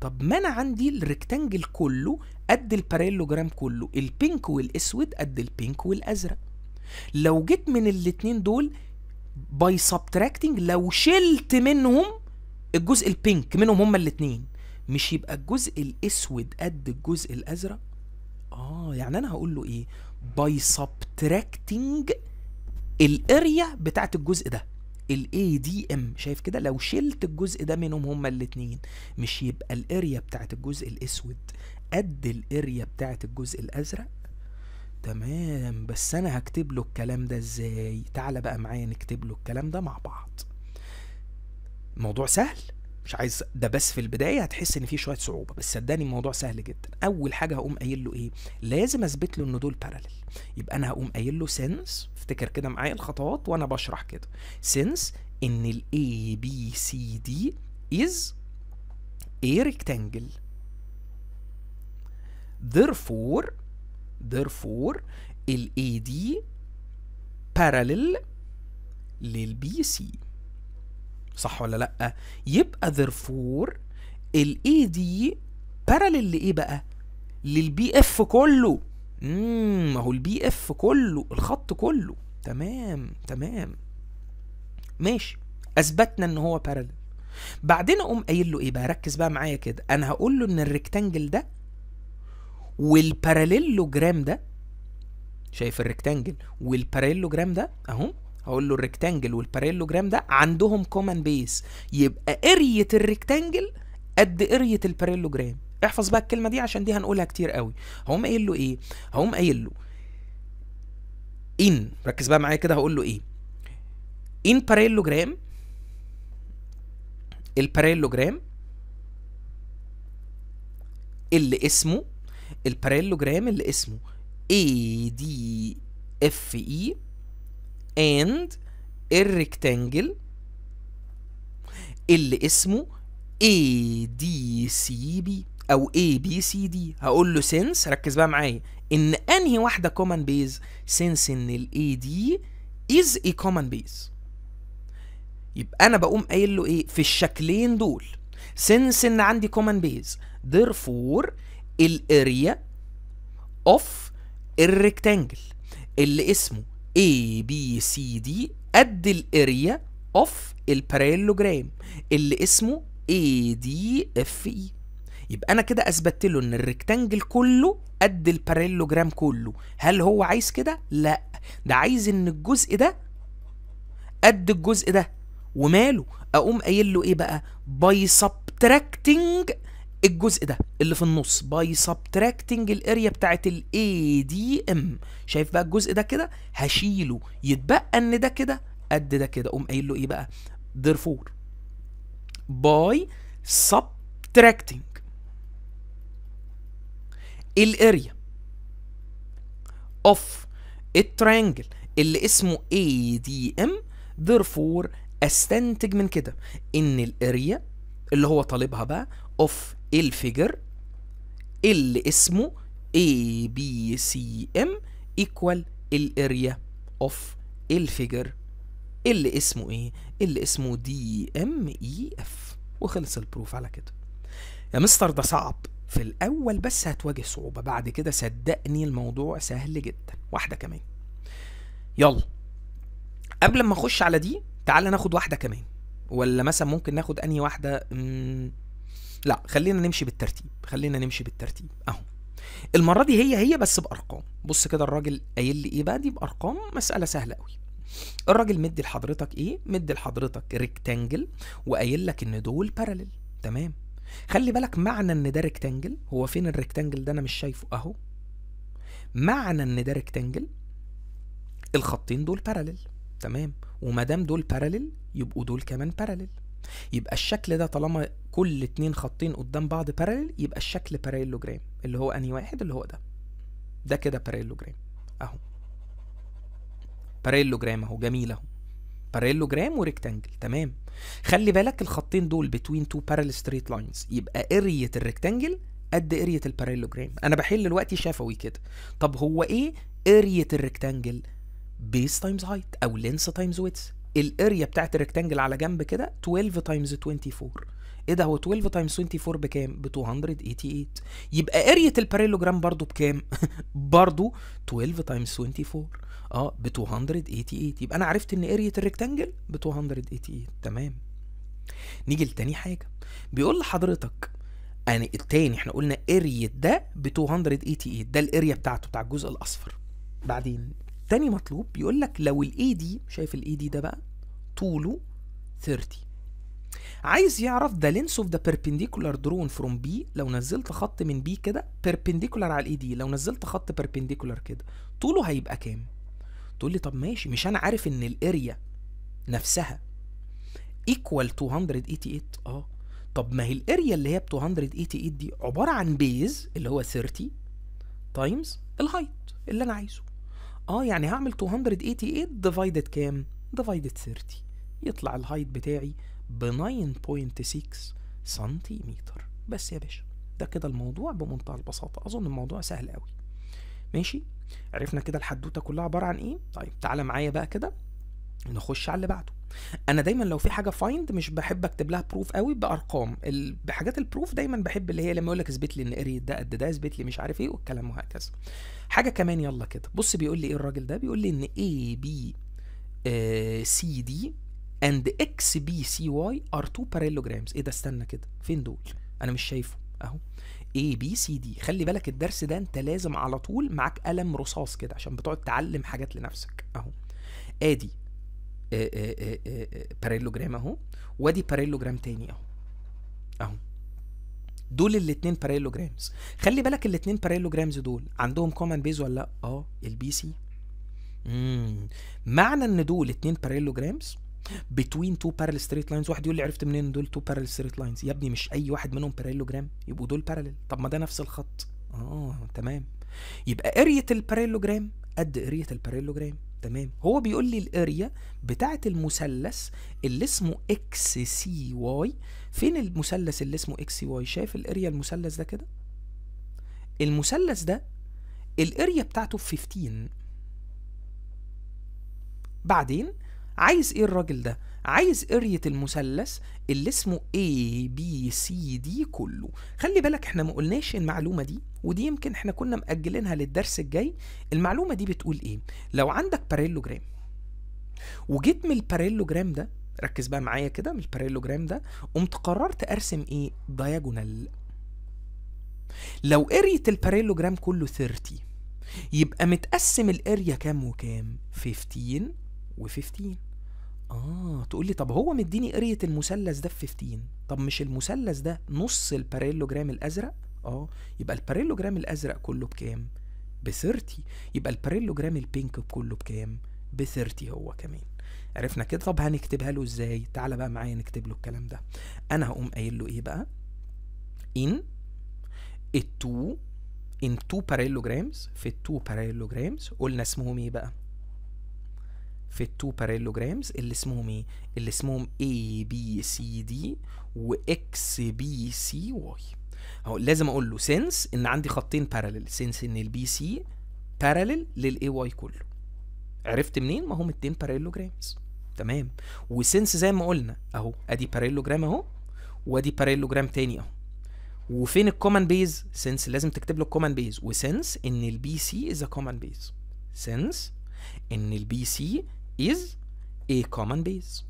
طب ما انا عندي الريكتانجل كله قد الباريلوجرام كله البينك والاسود قد البينك والازرق لو جيت من الاتنين دول باي سبتراكتنج لو شلت منهم الجزء البينك منهم هما الاتنين مش يبقى الجزء الاسود قد الجزء الازرق اه يعني انا هقول له ايه باي سبتراكتنج الاريا بتاعت الجزء ده الاي دي ام شايف كده لو شلت الجزء ده منهم هما الاتنين مش يبقى الاريا بتاعت الجزء الاسود قد الاريا بتاعت الجزء الازرق تمام بس انا هكتب له الكلام ده ازاي تعال بقى معايا نكتب له الكلام ده مع بعض موضوع سهل مش عايز ده بس في البدايه هتحس ان في شويه صعوبه بس صدقني الموضوع سهل جدا اول حاجه هقوم قايل له ايه لازم اثبت له ان دول باراليل يبقى انا هقوم قايل له سنس افتكر كده معايا الخطوات وانا بشرح كده سنس ان الاي بي سي دي از is ريكتانجل rectangle therefore therefore دي AD parallel سي BC صح ولا لا يبقى ذرفور الاي دي بارالل لايه بقى للبي اف كله امم ما هو البي اف كله الخط كله تمام تمام ماشي اثبتنا ان هو بارالل بعدين اقوم قايل له ايه بقى ركز بقى معايا كده انا هقول له ان الريكتانجل ده والباراليلوجرام ده شايف الريكتانجل والباراليلوجرام ده اهو هقول له الريكتانجل والباريلوجرام ده عندهم كومن بيس يبقى قريه الريكتانجل قد قريه الباريلوجرام احفظ بقى الكلمه دي عشان دي هنقولها كتير قوي هقوم قايل له ايه هقوم قايل له ان ركز بقى معايا كده هقول له ايه ان باريلوجرام الباريلوجرام اللي اسمه الباريلوجرام اللي اسمه اي and الريكتانجل اللي اسمه ADCB او ABCD هقول له سنس ركز بقى معايا ان انهي واحده common base سنس ان الاي دي is a common base يبقى انا بقوم قايل له ايه في الشكلين دول سنس ان عندي common base therefore الاريا اوف الريكتانجل اللي اسمه A B C D قد الاريا اوف البارالوجرام اللي اسمه A D F E يبقى انا كده اثبتت له ان الريكتانجل كله قد البارالوجرام كله هل هو عايز كده لا ده عايز ان الجزء ده قد الجزء ده وماله اقوم قايل له ايه بقى باي سبتراكتنج الجزء ده اللي في النص باي سبتراكتنج الاريا بتاعت الاي دي ام شايف بقى الجزء ده كده هشيله يتبقى ان ده كده قد ده كده اقوم قايل له ايه بقى therefore باي سبتراكتنج الاريا اوف الترينجل اللي اسمه دي ام therefore استنتج من كده ان الاريا اللي هو طالبها بقى اوف الفيجر اللي اسمه اي بي سي ام ايكوال الاريا اوف الفيجر اللي اسمه ايه اللي اسمه دي ام اي اف وخلص البروف على كده يا مستر ده صعب في الاول بس هتواجه صعوبه بعد كده صدقني الموضوع سهل جدا واحده كمان يلا قبل ما اخش على دي تعال ناخد واحده كمان ولا مثلا ممكن ناخد انهي واحده لا خلينا نمشي بالترتيب خلينا نمشي بالترتيب اهو المره دي هي هي بس بارقام بص كده الراجل قايل لي ايه بقى دي بارقام مساله سهله قوي الراجل مدي لحضرتك ايه مدي لحضرتك ريكتانجل وقايل لك ان دول باراليل تمام خلي بالك معنى ان ده ريكتانجل هو فين الريكتانجل ده انا مش شايفه اهو معنى ان ده ريكتانجل الخطين دول باراليل تمام وما دام دول باراليل يبقوا دول كمان باراليل يبقى الشكل ده طالما كل اتنين خطين قدام بعض بارلل يبقى الشكل باراليلوجرام اللي هو انهي واحد اللي هو ده ده كده باراليلوجرام اهو باراليلوجرام اهو جميل اهو باراليلوجرام وريكتانجل تمام خلي بالك الخطين دول بتوين تو بارلل ستريت لاينز يبقى اريه الريكتانجل قد اريه الباراليلوجرام انا بحل دلوقتي شفوي كده طب هو ايه اريه الريكتانجل بيس تايمز هايت او لينس تايمز ويتس الاريا بتاعت الريكتانجل على جنب كده 12 تايمز 24 ايه ده هو 12 تايمز 24 بكام؟ ب 288 يبقى اريا الباريلوجرام برضو بكام؟ برضو 12 تايمز 24 اه ب 288 يبقى انا عرفت ان اريا الريكتانجل ب 288 تمام نيجي لتاني حاجه بيقول لحضرتك يعني التاني احنا قلنا اريا ده ب 288 ده الاريا بتاعته بتاع الجزء الاصفر بعدين تاني مطلوب بيقول لك لو الاي دي شايف الاي دي ده بقى طوله 30 عايز يعرف ده لينس اوف ذا بيربنديكولار درون فروم بي لو نزلت خط من بي كده بيربنديكولار على الاي دي لو نزلت خط بيربنديكولار كده طوله هيبقى كام تقول لي طب ماشي مش انا عارف ان الاريا نفسها ايكوال 288 اه طب ما هي الاريا اللي هي ب 288 دي عباره عن بيز اللي هو 30 تايمز الهايت اللي انا عايزه اه يعني هعمل 288 ديفايدد كام ديفايدد 30 يطلع الهايت بتاعي ب 9.6 سنتيمتر بس يا باشا ده كده الموضوع بمنتهى البساطة أظن الموضوع سهل قوي ماشي عرفنا كده الحدوتة كلها عبارة عن إيه طيب تعالى معايا بقى كده نخش على اللي بعده انا دايما لو في حاجه فايند مش بحب اكتب لها بروف قوي بارقام ال... بحاجات البروف دايما بحب اللي هي لما يقول لك اثبت لي ان اري ده قد ده اثبت لي مش عارف ايه والكلام وهكذا حاجه كمان يلا كده بص بيقول لي ايه الراجل ده بيقول لي ان اي بي سي دي اند اكس بي سي واي ار تو بارالوجرامز ايه ده استنى كده فين دول انا مش شايفه اهو اي بي سي دي خلي بالك الدرس ده انت لازم على طول معاك قلم رصاص كده عشان بتقعد تعلم حاجات لنفسك اهو ادي بارالوجرام اهو وادي بارالوجرام تاني اهو اهو دول الاثنين بارالوجرامز خلي بالك الاثنين بارالوجرامز دول عندهم كومن بيز ولا لا اه البي سي معنى ان دول اتنين بارالوجرامز بتوين تو بارل ستريت لاينز واحد يقول لي عرفت منين دول تو بارل ستريت لاينز يا ابني مش اي واحد منهم باراليلوجرام يبقوا دول بارلل طب ما ده نفس الخط اه تمام يبقى قريه الباراليلوجرام قد قريه الباراليلوجرام تمام هو بيقول لي الاريا بتاعه المثلث اللي اسمه اكس سي واي فين المثلث اللي اسمه اكس سي واي شايف الاريا المثلث ده كده المثلث ده الاريا بتاعته 15 بعدين عايز ايه الراجل ده عايز قرية المثلث اللي اسمه A B C D كله خلي بالك احنا ما قلناش المعلومة دي ودي يمكن احنا كنا مأجلينها للدرس الجاي المعلومة دي بتقول ايه لو عندك باريلوجرام وجيت من الباريلوجرام ده ركز بقى معايا كده من الباريلوجرام ده قمت قررت ارسم ايه دايجونال لو قرية الباريلوجرام كله 30 يبقى متقسم الاريا كام وكام 15 و15 اه تقول لي طب هو مديني قرية المثلث ده في 15 طب مش المثلث ده نص الباريلوجرام الازرق اه يبقى الباريلوجرام الازرق كله بكام ب 30 يبقى الباريلوجرام البينك كله بكام ب 30 هو كمان عرفنا كده طب هنكتبها له ازاي تعالى بقى معايا نكتب له الكلام ده انا هقوم قايل له ايه بقى ان التو 2 تو two parallelograms في التو 2 parallelograms قلنا اسمهم ايه بقى في التو جرامز اللي اسمهم ايه؟ اللي اسمهم A B C D و X B C Y اهو لازم اقول له سنس ان عندي خطين بارلل سنس ان البي سي لل للاي واي كله عرفت منين؟ ما هم اتنين جرامز تمام وسنس زي ما قلنا اهو ادي جرام اهو وادي جرام تاني اهو وفين الكومن بيز سنس لازم تكتب له الكومن بيز وسنس ان البي سي از كومن بيز سنس ان البي سي is a common base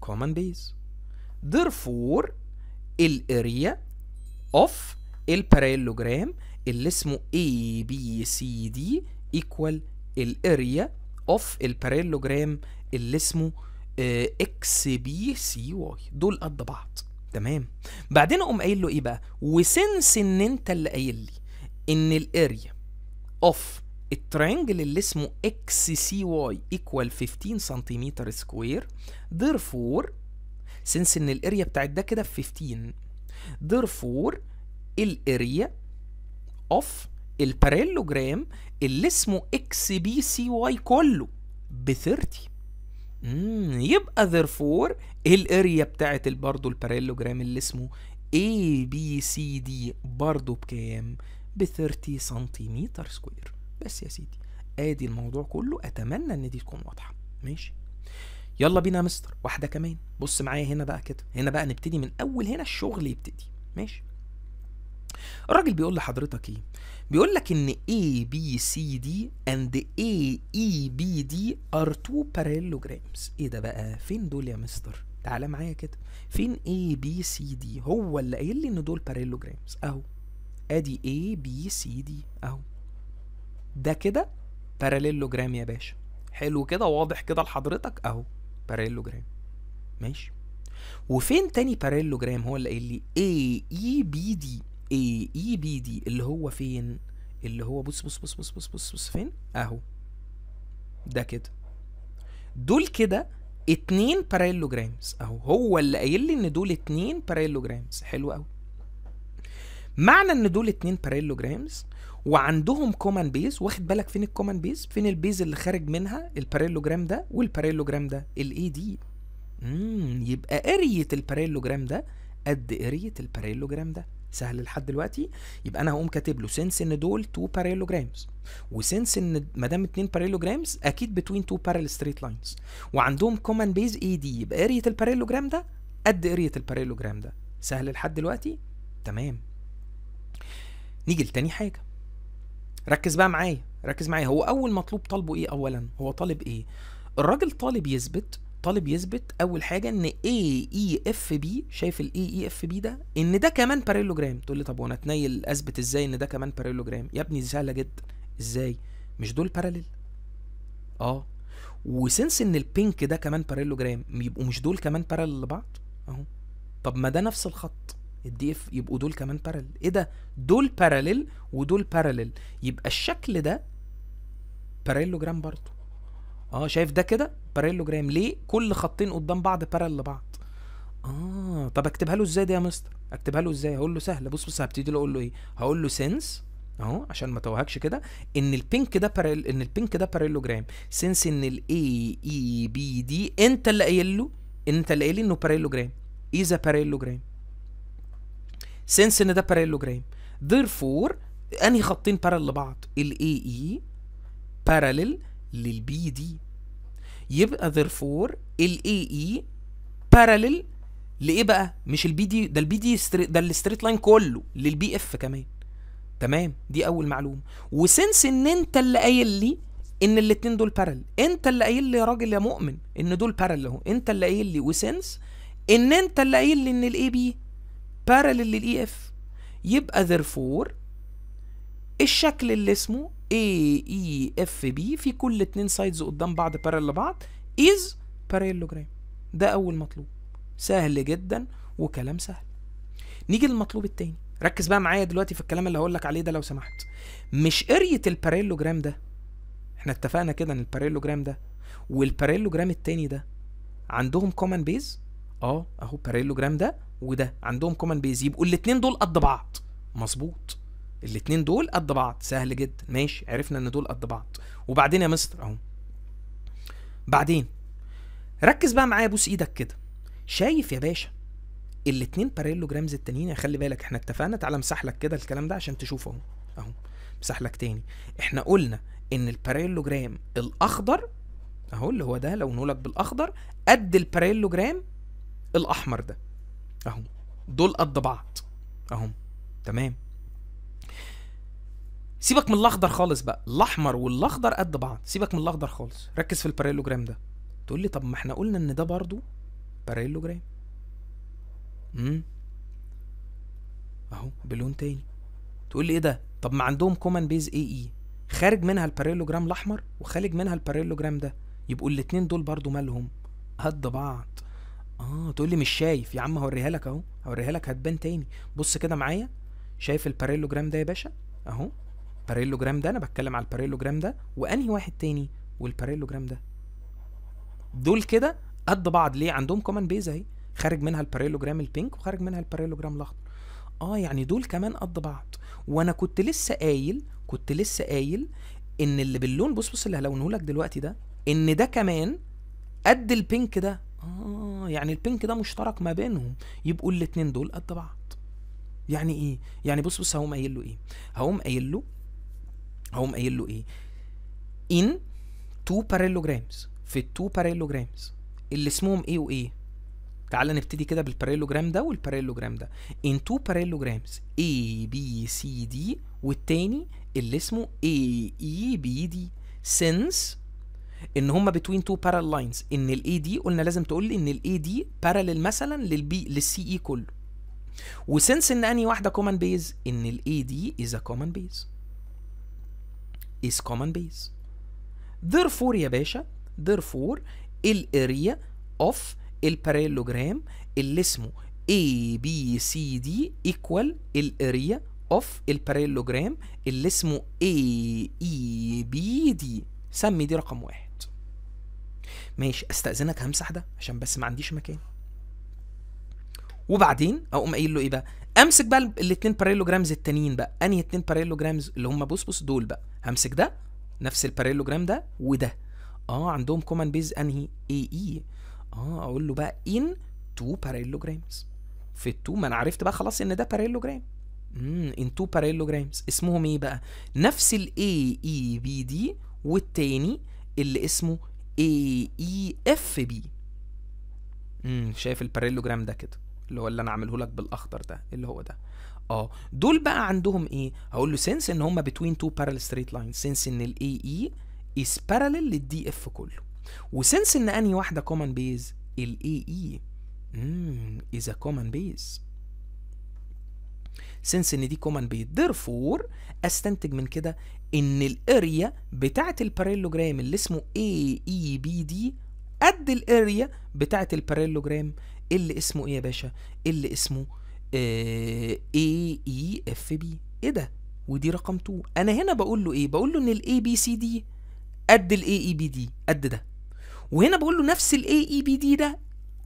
common base therefore area of parallelogram اللي اسمه ABCD equal area of parallelogram اللي اسمه اكس آه، بي دول قد بعض تمام بعدين اقوم قايل له ايه بقى وسنس ان انت اللي قايل لي ان الاريا of الترينجل اللي اسمه اكس سي واي ايكوال 15 سنتيمتر سكوير therefore سنس ان الاريا بتاعت ده كده في 15 therefore الاريا اوف الباريلوجرام اللي اسمه اكس بي سي واي كله ب 30 يبقى therefore الاريا بتاعت برضه الباريلوجرام اللي اسمه اي بي سي دي برضه بكام ب 30 سنتيمتر سكوير بس يا سيدي ادي الموضوع كله اتمنى ان دي تكون واضحه ماشي يلا بينا يا مستر واحده كمان بص معايا هنا بقى كده هنا بقى نبتدي من اول هنا الشغل يبتدي ماشي الراجل بيقول لحضرتك ايه بيقول لك ان A B C D and A E B D are two parallelograms ايه ده بقى فين دول يا مستر تعالى معايا كده فين A B C D هو اللي قايل لي ان دول parallelograms اهو ادي A B C D اهو ده كده باراليلوجرام يا باشا حلو كده واضح كده لحضرتك اهو باراليلوجرام ماشي وفين تاني باراليلوجرام هو اللي قايل لي اي اي بي دي اي اي بي دي اللي هو فين اللي هو بص بص بص بص بص بص, بص فين اهو ده كده دول كده اتنين باراليلوجرامز اهو هو اللي قايل لي ان دول اتنين باراليلوجرامز حلو قوي معنى ان دول اتنين باراليلوجرامز وعندهم كومان بيز واخد بالك فين الكومان بيز فين البيز اللي خارج منها الباريلوجرام ده والباريلوجرام ده الاي دي امم يبقى قريه الباريلوجرام ده قد قريه الباريلوجرام ده سهل لحد دلوقتي يبقى انا هقوم كاتب له سنس ان دول تو باريلوجرامز وسنس ان ما دام اتنين باريلوجرامز اكيد بتوين تو بارل ستريت لاينز وعندهم كومان بيز اي دي يبقى قريه الباريلوجرام ده قد قريه الباريلوجرام ده سهل لحد دلوقتي تمام نيجي لتاني حاجه ركز بقى معايا ركز معايا هو اول مطلوب طالبه ايه اولا هو طالب ايه الراجل طالب يثبت طالب يثبت اول حاجه ان اي اي اف بي شايف الاي اي اف بي ده ان ده كمان باريلوجرام تقول لي طب وانا اتنيل اثبت ازاي ان ده كمان باريلوجرام يا ابني سهله جدا ازاي مش دول باراليل اه وسنس ان البينك ده كمان باريلوجرام يبقوا مش دول كمان باراليل لبعض اهو طب ما ده نفس الخط الدي اف يبقوا دول كمان بارلل ايه ده دول بارلل ودول بارلل يبقى الشكل ده باريلوجرام برضه اه شايف ده كده باريلوجرام ليه كل خطين قدام بعض بارلل لبعض اه طب اكتبها له ازاي دي يا مستر اكتبها له ازاي هقول له سهله بص بص هبتدي اقول له ايه هقول له سينس اهو عشان ما توهكش كده ان البينك ده بارل ان البينك ده باريلوجرام سينس ان الاي اي بي دي انت اللي قايل له انت اللي قايل انه ايه ذا باريلوجرام سنس ان ده باراليلوجرام therefore انهي خطين بارل لبعض الاي اي بارلل للبي دي يبقى therefore الاي اي بارلل لايه بقى مش البي دي ده البي دي ده الستريت لاين كله للبي اف كمان تمام دي اول معلومه وسنس ان انت اللي قايل لي ان الاثنين دول بارل انت اللي قايل لي يا راجل يا مؤمن ان دول بارل اهو انت اللي قايل لي وسنس ان انت اللي قايل لي ان الاي بي بارلل للاي اف يبقى therefore الشكل اللي اسمه اي اي اف بي في كل اتنين سايدز قدام بعض بارل لبعض is parallelogram ده أول مطلوب سهل جدا وكلام سهل نيجي للمطلوب التاني ركز بقى معايا دلوقتي في الكلام اللي هقول لك عليه ده لو سمحت مش قرية الباريلوجرام ده احنا اتفقنا كده ان الباريلوجرام ده والباريلوجرام التاني ده عندهم كومن بيز اه اهو البارالوجرام ده وده عندهم كومن بيز يبقوا الاثنين دول قد بعض مظبوط الاثنين دول قد بعض سهل جدا ماشي عرفنا ان دول قد بعض وبعدين يا مستر اهو بعدين ركز بقى معايا بوس ايدك كده شايف يا باشا الاثنين باريلوجرامز التانيين يعني خلي بالك احنا اتفقنا تعالى امسح لك كده الكلام ده عشان تشوف اهو اهو امسح لك تاني احنا قلنا ان الباريلوجرام الاخضر اهو اللي هو ده لو لك بالاخضر قد الباريلوجرام الاحمر ده اهم دول قد بعض اهم تمام سيبك من الاخضر خالص بقى الاحمر والاخضر قد بعض سيبك من الاخضر خالص ركز في الباريلوجرام ده تقول لي طب ما احنا قلنا ان ده برضو باريلوجرام امم اهو بلون تاني تقول لي ايه ده طب ما عندهم كومن بيز اي اي خارج منها الباريلوجرام الاحمر وخارج منها الباريلوجرام ده يبقوا الاتنين دول برضو مالهم قد بعض اه تقول لي مش شايف يا عم هوريها لك اهو هوريها لك هتبان تاني بص كده معايا شايف الباريلو جرام ده يا باشا اهو باريلو جرام ده انا بتكلم على الباريلو جرام ده وانهي واحد تاني والباريلو جرام ده دول كده قد بعض ليه عندهم كومن بيز اهي خارج منها الباريلو جرام البينك وخارج منها الباريلو جرام الاخضر اه يعني دول كمان قد بعض وانا كنت لسه قايل كنت لسه قايل ان اللي باللون بص بص اللي هلونه لك دلوقتي ده ان ده كمان قد البينك ده اه يعني البينك ده مشترك ما بينهم يبقوا الاثنين دول قد بعض يعني ايه يعني بص بص هقوم قايل له ايه هقوم قايل له هقوم قايل له ايه ان تو باريلوجرامز في التو باريلوجرامز اللي اسمهم ايه وايه تعال نبتدي كده بالباريلوجرام ده والباريلوجرام ده ان تو باريلوجرامز اي بي سي دي والتاني اللي اسمه اي اي بي دي since ان هما بتوين تو بارال لاينز ان الاي دي قلنا لازم تقول لي ان الاي دي بارالل مثلا للبي للسي اي e كله وسنس ان اني واحده كومن بيز ان الاي دي از ا كومن بيز is common base therefore يا باشا therefore الاريا of البارالوجرام اللي اسمه دي equal الاريا of البارالوجرام اللي اسمه دي e سمي دي رقم واحد ماشي استاذنك همسح ده عشان بس ما عنديش مكان وبعدين اقوم قايل له ايه بقى امسك بقى الاثنين باريلوجرامز التانيين بقى انهي اثنين باريلوجرامز اللي هم بص بص دول بقى همسك ده نفس الباريلوجرام ده وده اه عندهم كومن بيز انهي اي اي e. اه اقول له بقى ان تو باريلوجرامز في التو ما انا عرفت بقى خلاص ان ده باريلوجرام امم ان تو باريلوجرامز اسمهم ايه بقى نفس الاي اي بي دي والتاني اللي اسمه اي اي اف بي امم شايف الباريلوجرام ده كده اللي هو اللي انا عامله لك بالاخضر ده اللي هو ده اه دول بقى عندهم ايه هقول له سنس ان هما بتوين تو بارال ستريت لاين سنس ان الاي اي از بارلل للدي اف كله وسنس ان انهي واحده كومن بيز الاي اي امم از كومن بيز سنس ان دي كومن بيز ديرفور استنتج من كده ان الاريا بتاعت الباريلوجرام اللي اسمه اي اي بي دي قد الاريا بتاعت الباريلوجرام اللي اسمه ايه يا باشا اللي اسمه اي اي اف بي ايه ده ودي رقم 2 انا هنا بقول له ايه بقول له ان الاي بي سي دي قد الاي اي بي دي قد ده وهنا بقول له نفس الاي اي بي دي ده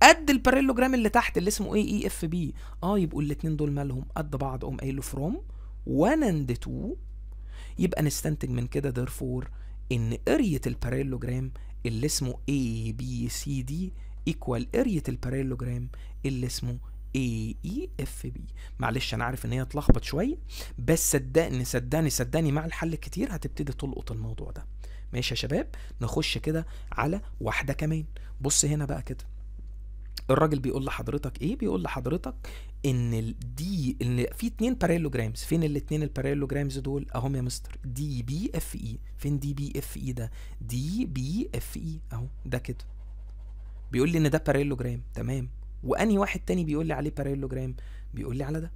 قد الباريلوجرام اللي تحت اللي اسمه اي اي اف بي اه يبقوا الاثنين دول مالهم قد بعض اقوم قايل له فروم 1 اند 2 يبقى نستنتج من كده ديرفور ان قرية الباريلوجرام اللي اسمه اي بي سي دي ايكوال قرية الباريلوجرام اللي اسمه اي اي اف بي معلش انا عارف ان هي اتلخبط شويه بس صدقني صدقني صدقني مع الحل كتير هتبتدي تلقط الموضوع ده ماشي يا شباب نخش كده على واحده كمان بص هنا بقى كده الراجل بيقول لحضرتك ايه بيقول لحضرتك ان دي ان في اتنين باريلوجرامز فين الاتنين الباريلوجرامز دول اهم يا مستر دي بي اف اي فين دي بي اف اي ده دي بي اف اي اهو ده كده بيقول لي ان ده باريلوجرام تمام واني واحد تاني بيقول لي عليه باريلوجرام بيقول لي على ده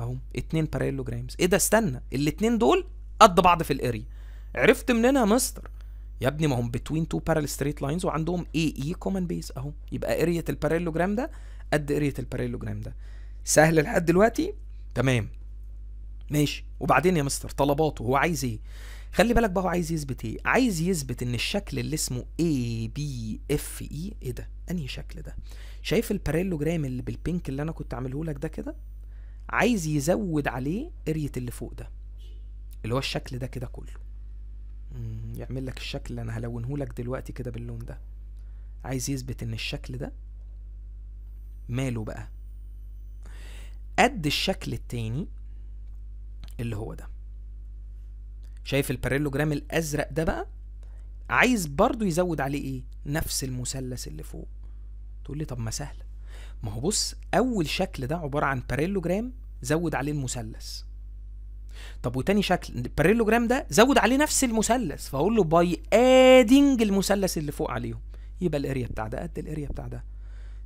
اهو اتنين باريلوجرامز ايه ده استنى الاتنين دول قد بعض في الاريا عرفت منين يا مستر يا ابني ما هم بتوين تو بارال ستريت لاينز وعندهم اي اي كومن بيس اهو يبقى اريا البارالوجرام ده قد قريه الباريلوجرام ده سهل لحد دلوقتي تمام ماشي وبعدين يا مستر طلباته هو عايز ايه خلي بالك بقى هو عايز يثبت ايه عايز يثبت ان الشكل اللي اسمه اي بي اف اي ايه ده انهي شكل ده شايف الباريلوجرام اللي بالبينك اللي انا كنت عامله لك ده كده عايز يزود عليه قريه اللي فوق ده اللي هو الشكل ده كده كله يعمل لك الشكل اللي انا هلونه لك دلوقتي كده باللون ده عايز يثبت ان الشكل ده ماله بقى قد الشكل التاني اللي هو ده شايف الباريلوجرام الازرق ده بقى عايز برضو يزود عليه ايه نفس المثلث اللي فوق تقول لي طب ما سهله ما هو بص اول شكل ده عباره عن باريلوجرام زود عليه المثلث طب وتاني شكل الباريلوجرام ده زود عليه نفس المثلث فاقول له باي ادينج المثلث اللي فوق عليهم يبقى الاريا بتاع ده قد الاريا بتاع ده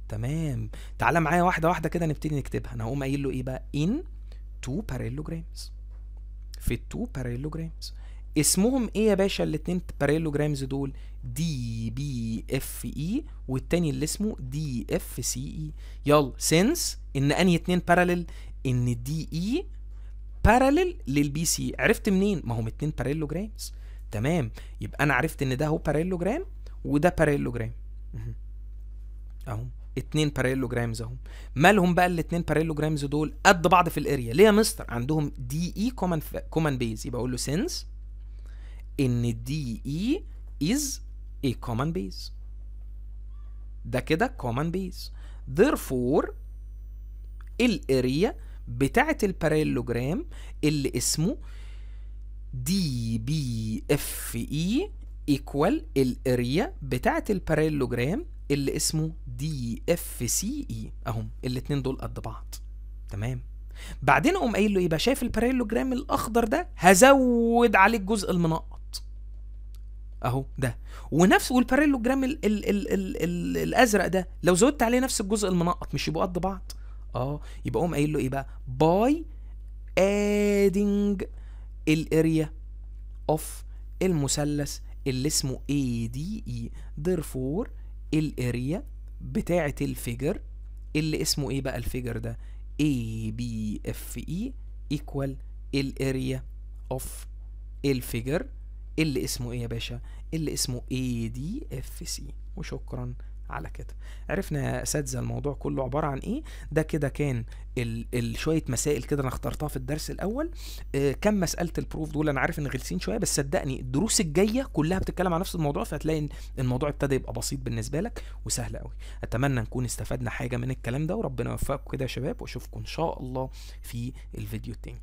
تمام تعالى معايا واحده واحده كده نبتدي نكتبها انا هقوم قايل له ايه بقى ان تو بارالوجرامز في التو بارالوجرامز اسمهم ايه يا باشا الاتنين بارالوجرامز دول دي بي اف اي والتاني اللي اسمه دي اف سي اي يلا سينس ان انهي اتنين بارالل ان دي اي بارالل للبي سي عرفت منين ما هم اتنين بارالوجرامز تمام يبقى انا عرفت ان ده هو بارالوجرام وده بارالوجرام اهو اتنين باريلو جرامز اهم مالهم بقى الاتنين باريلو جرامز دول قد بعض في الاريا ليه يا مستر عندهم دي اي كومن كومن بيز يبقى اقول له سينس ان دي اي از a common base ده كده كومن بيز therefore الاريا بتاعة جرام اللي اسمه دي بي اف اي equal الاريا بتاعة جرام اللي اسمه دي اف سي اي اهم الاثنين دول قد بعض تمام بعدين اقوم قايل له يبقى إيه شايف الباريلوجرام الاخضر ده هزود عليه الجزء المنقط اهو ده ونفس والباريلوجرام ال ال ال ال ال الازرق ده لو زودت عليه نفس الجزء المنقط مش يبقوا قد بعض اه يبقى اقوم قايل له ايه بقى باي ادنج الاريا اوف المثلث اللي اسمه اي دي اي therefore الاريا بتاعه الفيجر اللي اسمه ايه بقى الفيجر ده اي بي اف اي ايكوال الاريا اوف الفيجر اللي اسمه ايه يا باشا اللي اسمه اي دي اف سي وشكرا على كده عرفنا يا اساتذه الموضوع كله عباره عن ايه ده كده كان ال... ال... شويه مسائل كده انا اخترتها في الدرس الاول آه كم مساله البروف دول انا عارف ان غلسين شويه بس صدقني الدروس الجايه كلها بتتكلم عن نفس الموضوع فهتلاقي ان الموضوع ابتدى يبقى بسيط بالنسبه لك وسهل قوي اتمنى نكون استفدنا حاجه من الكلام ده وربنا يوفقكم كده يا شباب واشوفكم ان شاء الله في الفيديو التاني